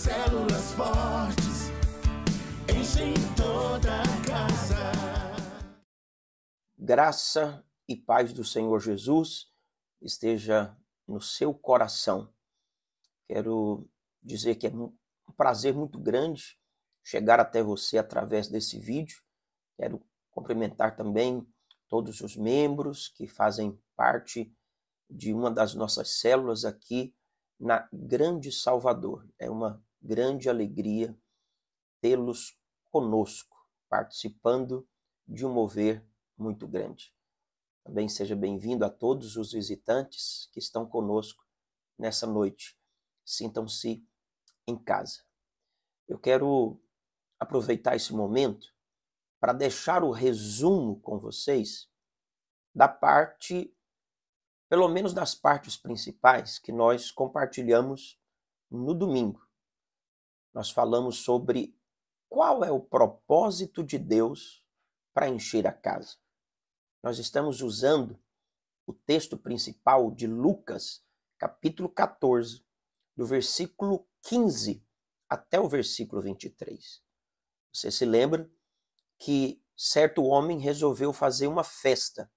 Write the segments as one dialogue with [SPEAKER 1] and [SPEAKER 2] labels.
[SPEAKER 1] Células fortes enchem toda a casa. Graça e paz do Senhor Jesus esteja no seu coração. Quero dizer que é um prazer muito grande chegar até você através desse vídeo. Quero cumprimentar também todos os membros que fazem parte de uma das nossas células aqui na Grande Salvador. É uma grande alegria tê-los conosco, participando de um mover muito grande. Também seja bem-vindo a todos os visitantes que estão conosco nessa noite. Sintam-se em casa. Eu quero aproveitar esse momento para deixar o resumo com vocês da parte, pelo menos das partes principais que nós compartilhamos no domingo nós falamos sobre qual é o propósito de Deus para encher a casa. Nós estamos usando o texto principal de Lucas, capítulo 14, do versículo 15 até o versículo 23. Você se lembra que certo homem resolveu fazer uma festa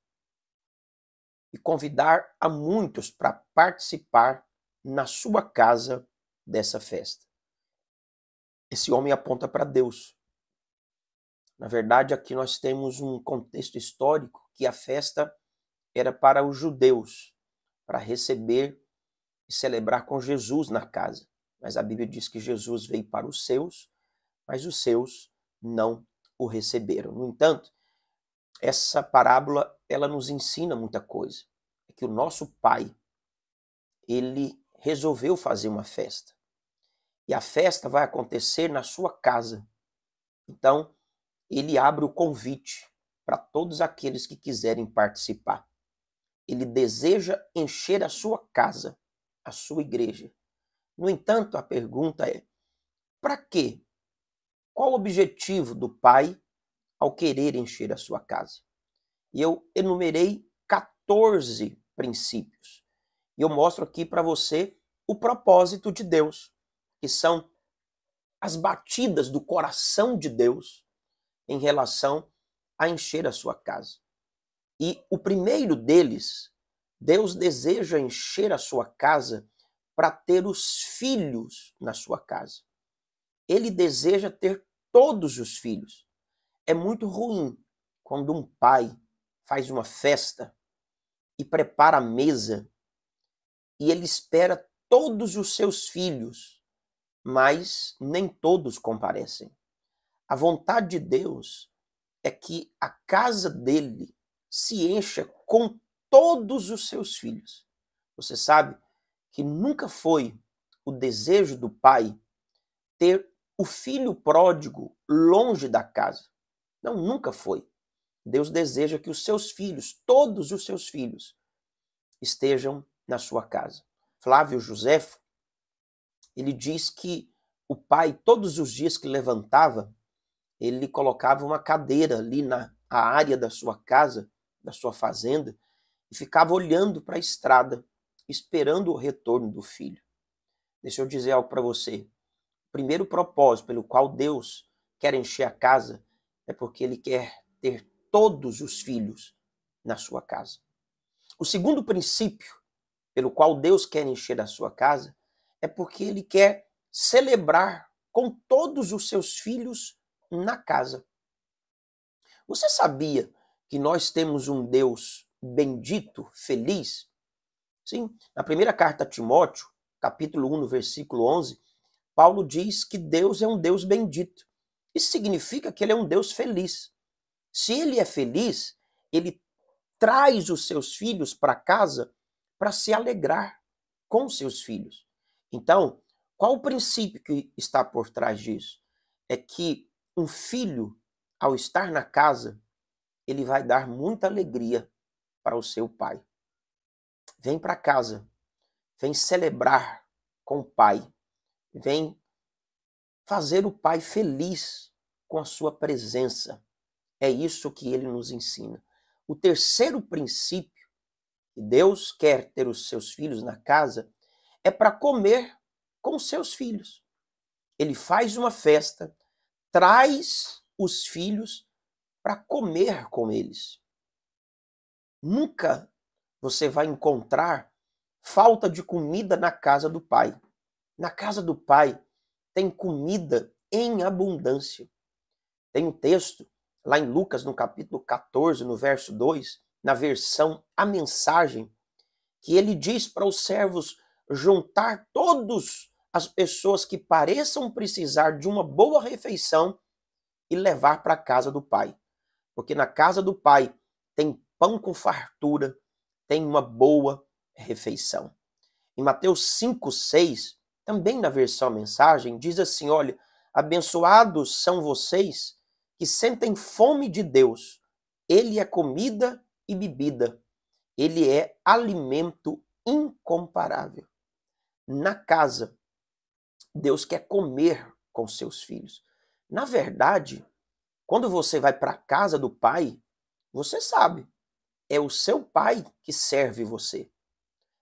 [SPEAKER 1] e convidar a muitos para participar na sua casa dessa festa esse homem aponta para Deus. Na verdade, aqui nós temos um contexto histórico que a festa era para os judeus, para receber e celebrar com Jesus na casa. Mas a Bíblia diz que Jesus veio para os seus, mas os seus não o receberam. No entanto, essa parábola ela nos ensina muita coisa. É que o nosso Pai ele resolveu fazer uma festa. E a festa vai acontecer na sua casa. Então, ele abre o convite para todos aqueles que quiserem participar. Ele deseja encher a sua casa, a sua igreja. No entanto, a pergunta é: para quê? Qual o objetivo do pai ao querer encher a sua casa? E eu enumerei 14 princípios. E eu mostro aqui para você o propósito de Deus que são as batidas do coração de Deus em relação a encher a sua casa. E o primeiro deles, Deus deseja encher a sua casa para ter os filhos na sua casa. Ele deseja ter todos os filhos. É muito ruim quando um pai faz uma festa e prepara a mesa e ele espera todos os seus filhos mas nem todos comparecem. A vontade de Deus é que a casa dele se encha com todos os seus filhos. Você sabe que nunca foi o desejo do pai ter o filho pródigo longe da casa. Não, nunca foi. Deus deseja que os seus filhos, todos os seus filhos, estejam na sua casa. Flávio Josefo ele diz que o pai, todos os dias que levantava, ele colocava uma cadeira ali na área da sua casa, da sua fazenda, e ficava olhando para a estrada, esperando o retorno do filho. Deixa eu dizer algo para você. O primeiro propósito pelo qual Deus quer encher a casa é porque ele quer ter todos os filhos na sua casa. O segundo princípio pelo qual Deus quer encher a sua casa é porque ele quer celebrar com todos os seus filhos na casa. Você sabia que nós temos um Deus bendito, feliz? Sim, na primeira carta a Timóteo, capítulo 1, no versículo 11, Paulo diz que Deus é um Deus bendito. Isso significa que ele é um Deus feliz. Se ele é feliz, ele traz os seus filhos para casa para se alegrar com seus filhos. Então, qual o princípio que está por trás disso? É que um filho, ao estar na casa, ele vai dar muita alegria para o seu pai. Vem para casa, vem celebrar com o pai, vem fazer o pai feliz com a sua presença. É isso que ele nos ensina. O terceiro princípio que Deus quer ter os seus filhos na casa é para comer com seus filhos. Ele faz uma festa, traz os filhos para comer com eles. Nunca você vai encontrar falta de comida na casa do pai. Na casa do pai tem comida em abundância. Tem um texto lá em Lucas, no capítulo 14, no verso 2, na versão A Mensagem, que ele diz para os servos juntar todas as pessoas que pareçam precisar de uma boa refeição e levar para a casa do Pai. Porque na casa do Pai tem pão com fartura, tem uma boa refeição. Em Mateus 5, 6, também na versão mensagem, diz assim: olha, abençoados são vocês que sentem fome de Deus. Ele é comida e bebida. Ele é alimento incomparável na casa. Deus quer comer com seus filhos. Na verdade, quando você vai para a casa do pai, você sabe, é o seu pai que serve você.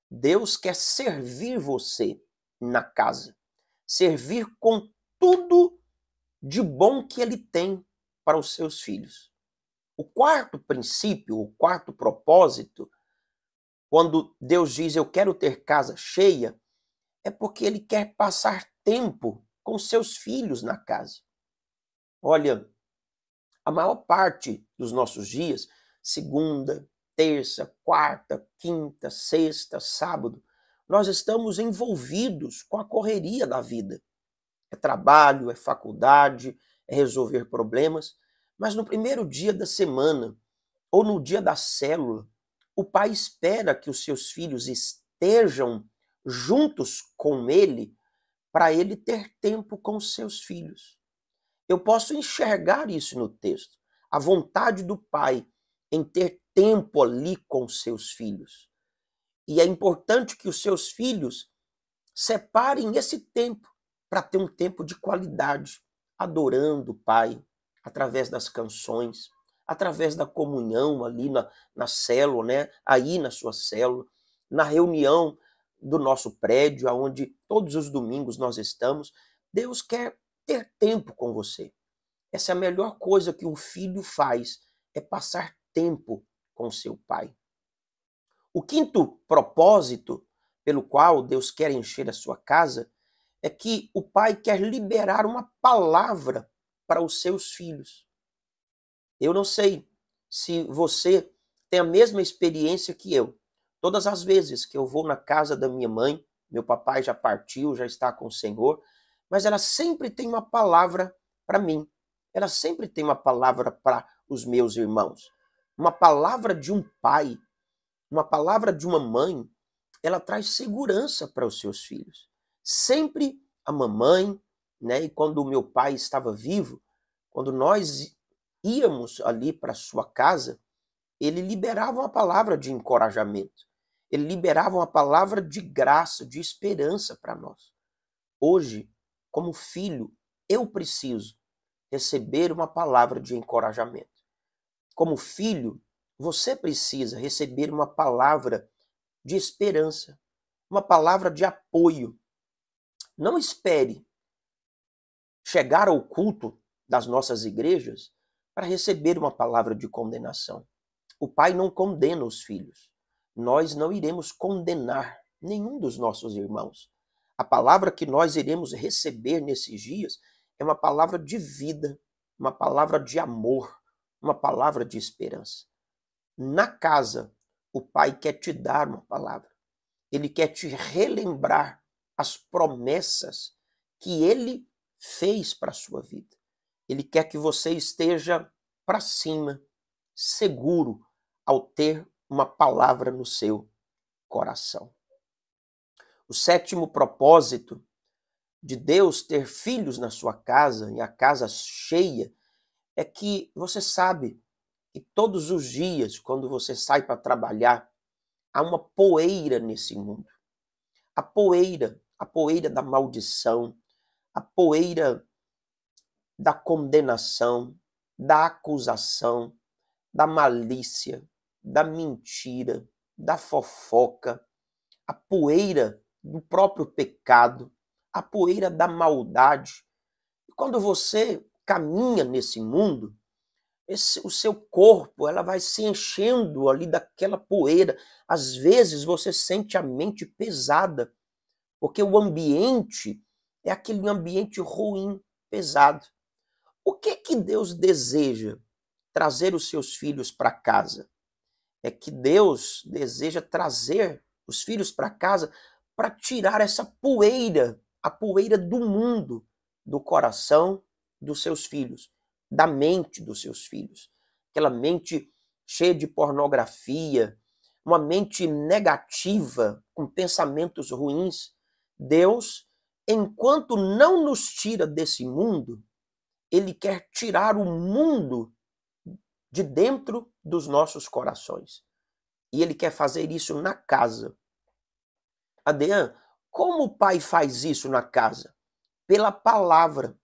[SPEAKER 1] Deus quer servir você na casa, servir com tudo de bom que ele tem para os seus filhos. O quarto princípio, o quarto propósito, quando Deus diz eu quero ter casa cheia, é porque ele quer passar tempo com seus filhos na casa. Olha, a maior parte dos nossos dias, segunda, terça, quarta, quinta, sexta, sábado, nós estamos envolvidos com a correria da vida. É trabalho, é faculdade, é resolver problemas. Mas no primeiro dia da semana, ou no dia da célula, o pai espera que os seus filhos estejam juntos com ele para ele ter tempo com seus filhos. Eu posso enxergar isso no texto, a vontade do pai em ter tempo ali com seus filhos. E é importante que os seus filhos separem esse tempo para ter um tempo de qualidade, adorando o pai através das canções, através da comunhão ali na, na célula, né? aí na sua célula, na reunião do nosso prédio, aonde todos os domingos nós estamos. Deus quer ter tempo com você. Essa é a melhor coisa que um filho faz, é passar tempo com seu pai. O quinto propósito pelo qual Deus quer encher a sua casa é que o pai quer liberar uma palavra para os seus filhos. Eu não sei se você tem a mesma experiência que eu, Todas as vezes que eu vou na casa da minha mãe, meu papai já partiu, já está com o Senhor, mas ela sempre tem uma palavra para mim. Ela sempre tem uma palavra para os meus irmãos. Uma palavra de um pai, uma palavra de uma mãe, ela traz segurança para os seus filhos. Sempre a mamãe, né? E quando o meu pai estava vivo, quando nós íamos ali para sua casa, ele liberava uma palavra de encorajamento. Ele liberava uma palavra de graça, de esperança para nós. Hoje, como filho, eu preciso receber uma palavra de encorajamento. Como filho, você precisa receber uma palavra de esperança, uma palavra de apoio. Não espere chegar ao culto das nossas igrejas para receber uma palavra de condenação. O pai não condena os filhos nós não iremos condenar nenhum dos nossos irmãos. A palavra que nós iremos receber nesses dias é uma palavra de vida, uma palavra de amor, uma palavra de esperança. Na casa, o Pai quer te dar uma palavra. Ele quer te relembrar as promessas que ele fez para a sua vida. Ele quer que você esteja para cima, seguro, ao ter uma palavra no seu coração. O sétimo propósito de Deus ter filhos na sua casa, e a casa cheia, é que você sabe que todos os dias, quando você sai para trabalhar, há uma poeira nesse mundo. A poeira, a poeira da maldição, a poeira da condenação, da acusação, da malícia, da mentira, da fofoca, a poeira do próprio pecado, a poeira da maldade. quando você caminha nesse mundo, esse, o seu corpo ela vai se enchendo ali daquela poeira. Às vezes você sente a mente pesada, porque o ambiente é aquele ambiente ruim, pesado. O que que Deus deseja trazer os seus filhos para casa? é que Deus deseja trazer os filhos para casa para tirar essa poeira, a poeira do mundo, do coração dos seus filhos, da mente dos seus filhos. Aquela mente cheia de pornografia, uma mente negativa, com pensamentos ruins. Deus, enquanto não nos tira desse mundo, ele quer tirar o mundo de dentro dos nossos corações. E ele quer fazer isso na casa. Adean, como o pai faz isso na casa? Pela palavra.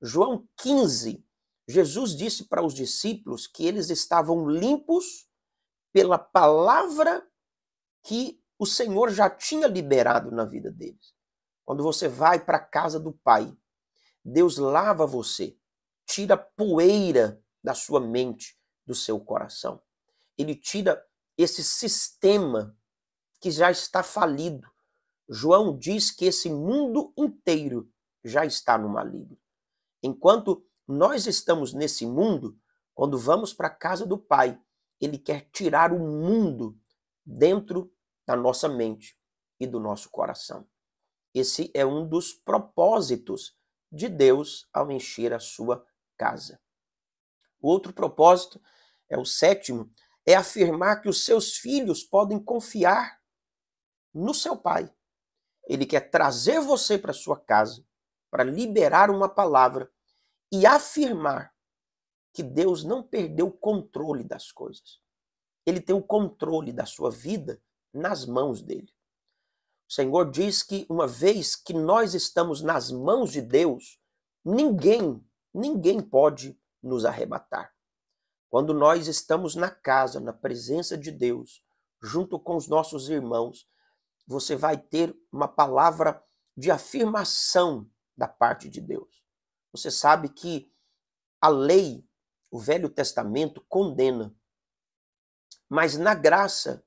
[SPEAKER 1] João 15, Jesus disse para os discípulos que eles estavam limpos pela palavra que o Senhor já tinha liberado na vida deles. Quando você vai para a casa do Pai, Deus lava você, tira poeira da sua mente, do seu coração. Ele tira esse sistema que já está falido. João diz que esse mundo inteiro já está no maligno. Enquanto nós estamos nesse mundo, quando vamos para a casa do Pai, ele quer tirar o mundo dentro da nossa mente e do nosso coração. Esse é um dos propósitos de Deus ao encher a sua casa. O outro propósito, é o sétimo, é afirmar que os seus filhos podem confiar no seu pai. Ele quer trazer você para sua casa para liberar uma palavra e afirmar que Deus não perdeu o controle das coisas. Ele tem o controle da sua vida nas mãos dele. O Senhor diz que uma vez que nós estamos nas mãos de Deus, ninguém, ninguém pode nos arrebatar. Quando nós estamos na casa, na presença de Deus, junto com os nossos irmãos, você vai ter uma palavra de afirmação da parte de Deus. Você sabe que a lei, o Velho Testamento, condena, mas na graça,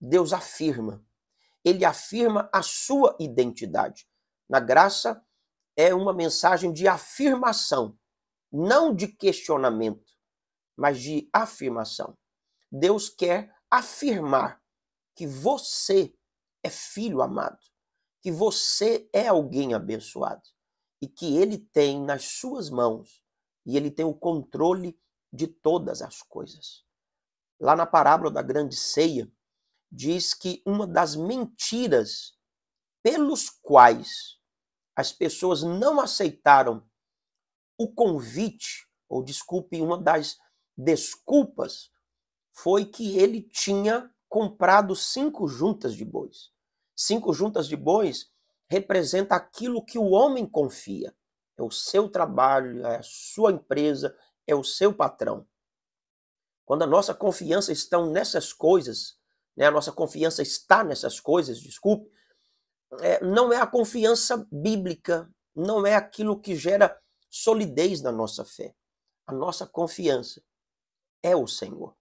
[SPEAKER 1] Deus afirma. Ele afirma a sua identidade. Na graça, é uma mensagem de afirmação não de questionamento, mas de afirmação. Deus quer afirmar que você é filho amado, que você é alguém abençoado e que ele tem nas suas mãos e ele tem o controle de todas as coisas. Lá na parábola da grande ceia, diz que uma das mentiras pelos quais as pessoas não aceitaram o convite, ou desculpe, uma das desculpas foi que ele tinha comprado cinco juntas de bois. Cinco juntas de bois representa aquilo que o homem confia. É o seu trabalho, é a sua empresa, é o seu patrão. Quando a nossa confiança está nessas coisas, né, a nossa confiança está nessas coisas, desculpe, é, não é a confiança bíblica, não é aquilo que gera solidez na nossa fé. A nossa confiança é o Senhor,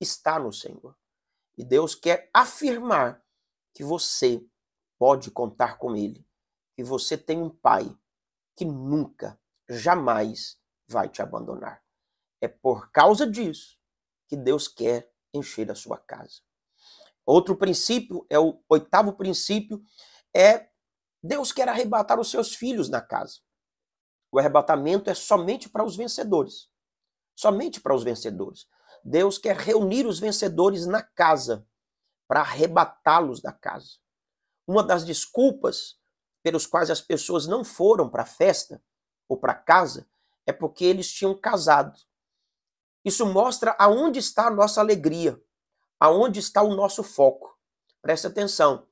[SPEAKER 1] está no Senhor. E Deus quer afirmar que você pode contar com Ele, que você tem um Pai que nunca, jamais vai te abandonar. É por causa disso que Deus quer encher a sua casa. Outro princípio é o oitavo princípio é Deus quer arrebatar os seus filhos na casa. O arrebatamento é somente para os vencedores. Somente para os vencedores. Deus quer reunir os vencedores na casa para arrebatá-los da casa. Uma das desculpas pelos quais as pessoas não foram para a festa ou para casa é porque eles tinham casado. Isso mostra aonde está a nossa alegria, aonde está o nosso foco. Preste atenção.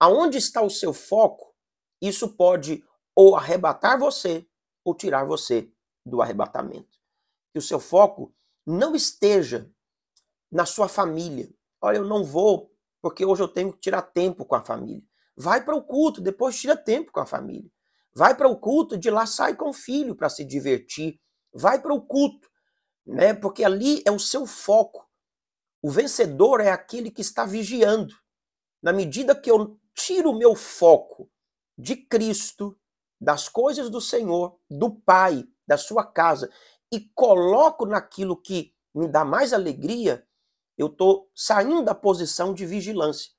[SPEAKER 1] Aonde está o seu foco, isso pode ou arrebatar você, ou tirar você do arrebatamento. Que o seu foco não esteja na sua família. Olha, eu não vou porque hoje eu tenho que tirar tempo com a família. Vai para o culto, depois tira tempo com a família. Vai para o culto, de lá sai com o filho para se divertir. Vai para o culto, né? Porque ali é o seu foco. O vencedor é aquele que está vigiando. Na medida que eu tiro o meu foco de Cristo, das coisas do Senhor, do Pai, da sua casa, e coloco naquilo que me dá mais alegria, eu estou saindo da posição de vigilância.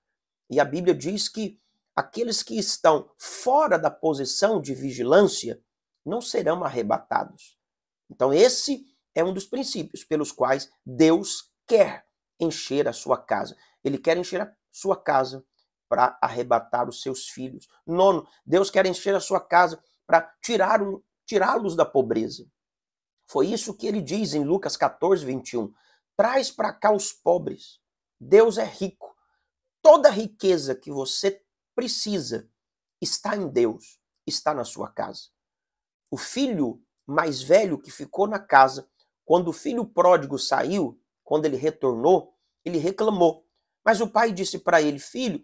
[SPEAKER 1] E a Bíblia diz que aqueles que estão fora da posição de vigilância não serão arrebatados. Então, esse é um dos princípios pelos quais Deus quer encher a sua casa. Ele quer encher a sua casa para arrebatar os seus filhos. Nono, Deus quer encher a sua casa para tirá-los da pobreza. Foi isso que ele diz em Lucas 14, 21. Traz para cá os pobres. Deus é rico. Toda riqueza que você precisa está em Deus, está na sua casa. O filho mais velho que ficou na casa, quando o filho pródigo saiu, quando ele retornou, ele reclamou. Mas o pai disse para ele: Filho,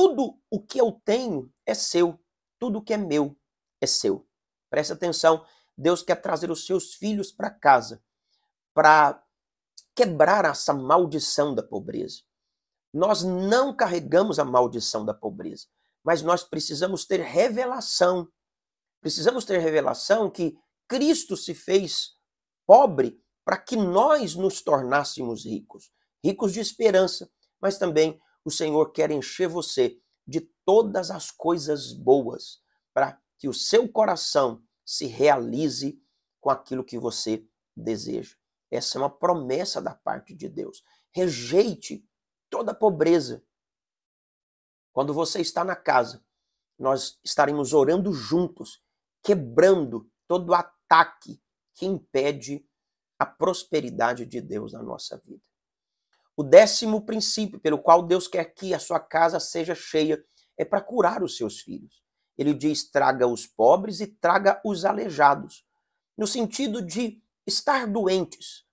[SPEAKER 1] tudo o que eu tenho é seu, tudo o que é meu é seu. Preste atenção, Deus quer trazer os seus filhos para casa para quebrar essa maldição da pobreza. Nós não carregamos a maldição da pobreza, mas nós precisamos ter revelação. Precisamos ter revelação que Cristo se fez pobre para que nós nos tornássemos ricos, ricos de esperança, mas também o Senhor quer encher você de todas as coisas boas para que o seu coração se realize com aquilo que você deseja. Essa é uma promessa da parte de Deus. Rejeite toda pobreza. Quando você está na casa, nós estaremos orando juntos, quebrando todo ataque que impede a prosperidade de Deus na nossa vida. O décimo princípio pelo qual Deus quer que a sua casa seja cheia é para curar os seus filhos. Ele diz: traga os pobres e traga os aleijados, no sentido de estar doentes.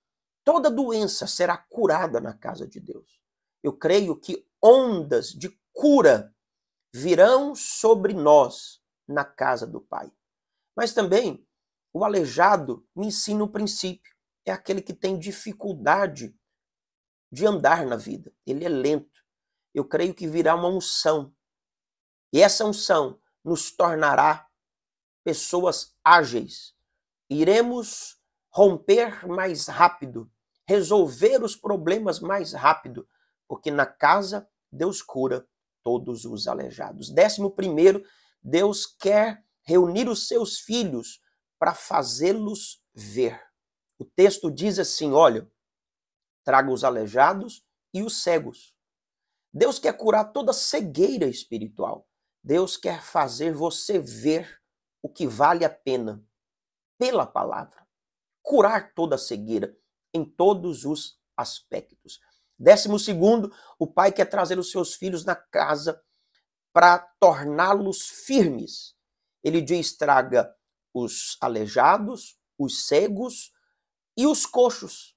[SPEAKER 1] Toda doença será curada na casa de Deus. Eu creio que ondas de cura virão sobre nós na casa do Pai. Mas também o aleijado me ensina o princípio. É aquele que tem dificuldade de andar na vida. Ele é lento. Eu creio que virá uma unção. E essa unção nos tornará pessoas ágeis. Iremos romper mais rápido, resolver os problemas mais rápido, porque na casa Deus cura todos os aleijados. Décimo primeiro, Deus quer reunir os seus filhos para fazê-los ver. O texto diz assim: olha, traga os aleijados e os cegos. Deus quer curar toda cegueira espiritual. Deus quer fazer você ver o que vale a pena pela palavra. Curar toda cegueira em todos os aspectos. Décimo segundo, o pai quer trazer os seus filhos na casa para torná-los firmes. Ele diz: traga os aleijados, os cegos e os coxos.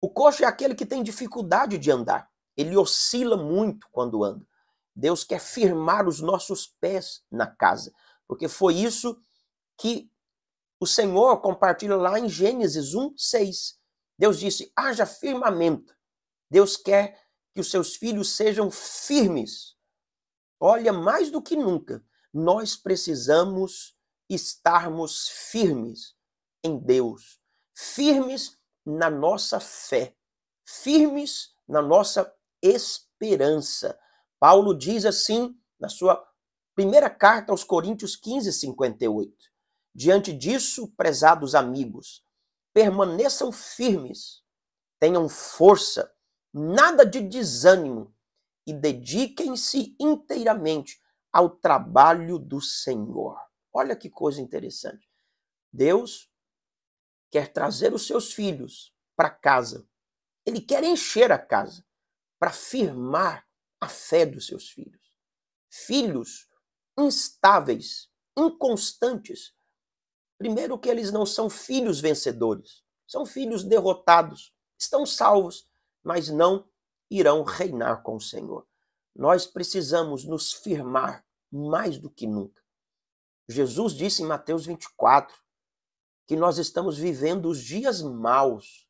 [SPEAKER 1] O coxo é aquele que tem dificuldade de andar. Ele oscila muito quando anda. Deus quer firmar os nossos pés na casa, porque foi isso que o Senhor compartilha lá em Gênesis 1, 6. Deus disse: haja firmamento. Deus quer que os seus filhos sejam firmes. Olha, mais do que nunca, nós precisamos estarmos firmes em Deus, firmes na nossa fé, firmes na nossa esperança. Paulo diz assim na sua primeira carta aos Coríntios 15, 58. Diante disso, prezados amigos, permaneçam firmes, tenham força, nada de desânimo e dediquem-se inteiramente ao trabalho do Senhor. Olha que coisa interessante. Deus quer trazer os seus filhos para casa. Ele quer encher a casa para firmar a fé dos seus filhos. Filhos instáveis, inconstantes. Primeiro, que eles não são filhos vencedores, são filhos derrotados, estão salvos, mas não irão reinar com o Senhor. Nós precisamos nos firmar mais do que nunca. Jesus disse em Mateus 24: que nós estamos vivendo os dias maus.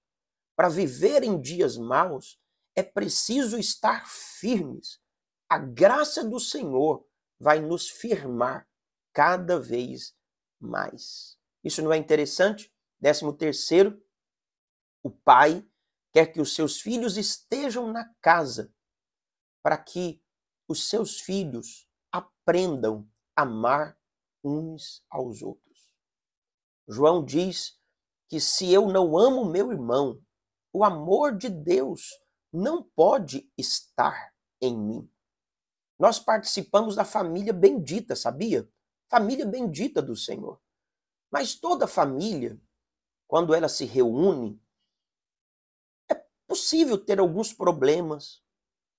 [SPEAKER 1] Para viver em dias maus, é preciso estar firmes. A graça do Senhor vai nos firmar cada vez mais. Isso não é interessante? Décimo terceiro, o pai quer que os seus filhos estejam na casa, para que os seus filhos aprendam a amar uns aos outros. João diz que se eu não amo meu irmão, o amor de Deus não pode estar em mim. Nós participamos da família bendita, sabia? Família bendita do Senhor. Mas toda família, quando ela se reúne, é possível ter alguns problemas,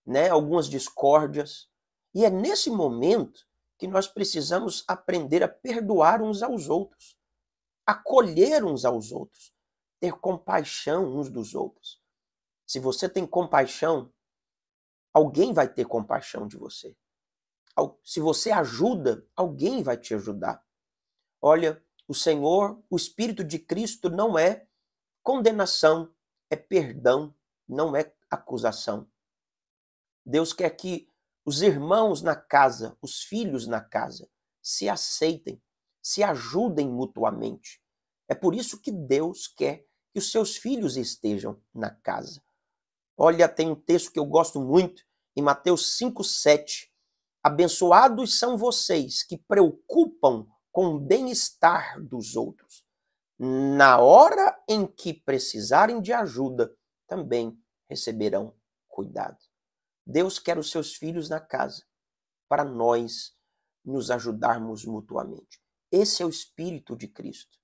[SPEAKER 1] né, algumas discórdias, e é nesse momento que nós precisamos aprender a perdoar uns aos outros acolher uns aos outros, ter compaixão uns dos outros. Se você tem compaixão, alguém vai ter compaixão de você. Se você ajuda, alguém vai te ajudar. Olha, o Senhor, o Espírito de Cristo não é condenação, é perdão, não é acusação. Deus quer que os irmãos na casa, os filhos na casa, se aceitem, se ajudem mutuamente. É por isso que Deus quer que os seus filhos estejam na casa. Olha, tem um texto que eu gosto muito, em Mateus 5, 7. Abençoados são vocês que preocupam com o bem-estar dos outros. Na hora em que precisarem de ajuda, também receberão cuidado. Deus quer os seus filhos na casa, para nós nos ajudarmos mutuamente. Esse é o espírito de Cristo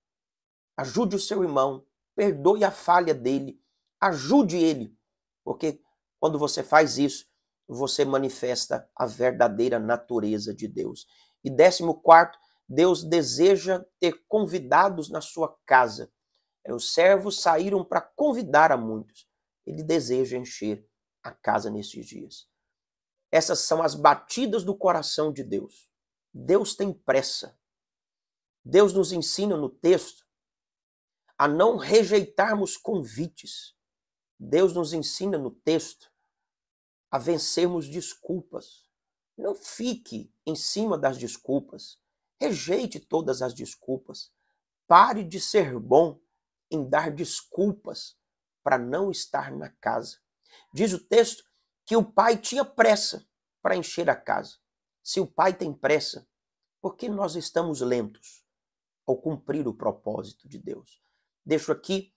[SPEAKER 1] ajude o seu irmão, perdoe a falha dele, ajude ele, porque quando você faz isso, você manifesta a verdadeira natureza de Deus. E décimo quarto, Deus deseja ter convidados na sua casa. É, os servos saíram para convidar a muitos. Ele deseja encher a casa nesses dias. Essas são as batidas do coração de Deus. Deus tem pressa. Deus nos ensina no texto a não rejeitarmos convites. Deus nos ensina no texto a vencermos desculpas. Não fique em cima das desculpas. Rejeite todas as desculpas. Pare de ser bom em dar desculpas para não estar na casa. Diz o texto que o pai tinha pressa para encher a casa. Se o pai tem pressa, por que nós estamos lentos ao cumprir o propósito de Deus? deixo aqui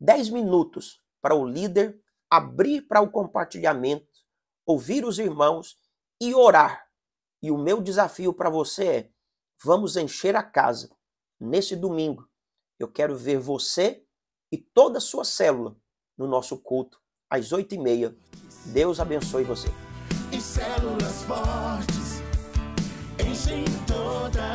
[SPEAKER 1] 10 minutos para o líder abrir para o compartilhamento, ouvir os irmãos e orar. E o meu desafio para você é: vamos encher a casa nesse domingo. Eu quero ver você e toda a sua célula no nosso culto às oito e meia. Deus abençoe você. E células fortes enchem toda